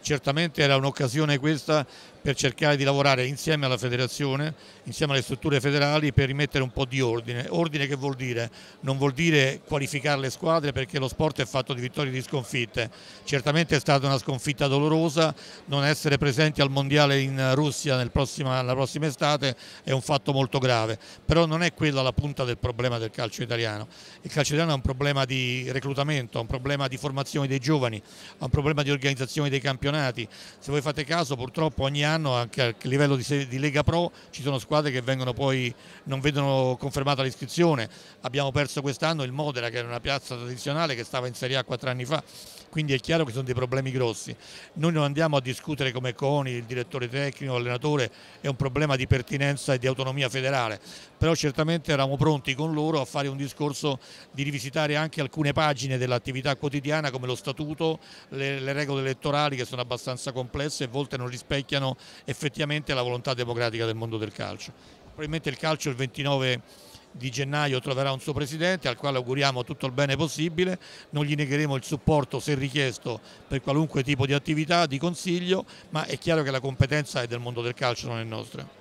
certamente era un'occasione questa per cercare di lavorare insieme alla federazione, insieme alle strutture federali per rimettere un po' di ordine. Ordine che vuol dire? Non vuol dire qualificare le squadre perché lo sport è fatto di vittorie e di sconfitte. Certamente è stata una sconfitta dolorosa, non essere presenti al Mondiale in Russia nel prossima, la prossima estate è un fatto molto grave, però non è quella la punta del problema del calcio italiano. Il calcio italiano ha un problema di reclutamento, ha un problema di formazione dei giovani, ha un problema di organizzazione dei campionati campionati. Se voi fate caso purtroppo ogni anno anche a livello di, di Lega Pro ci sono squadre che vengono poi, non vedono confermata l'iscrizione. Abbiamo perso quest'anno il Modena che era una piazza tradizionale che stava in Serie A quattro anni fa quindi è chiaro che sono dei problemi grossi. Noi non andiamo a discutere come CONI, il direttore tecnico, l'allenatore, è un problema di pertinenza e di autonomia federale, però certamente eravamo pronti con loro a fare un discorso di rivisitare anche alcune pagine dell'attività quotidiana come lo statuto, le, le regole elettorali che sono sono abbastanza complesse e a volte non rispecchiano effettivamente la volontà democratica del mondo del calcio. Probabilmente il calcio il 29 di gennaio troverà un suo presidente al quale auguriamo tutto il bene possibile, non gli negheremo il supporto se richiesto per qualunque tipo di attività, di consiglio, ma è chiaro che la competenza è del mondo del calcio, non è nostra.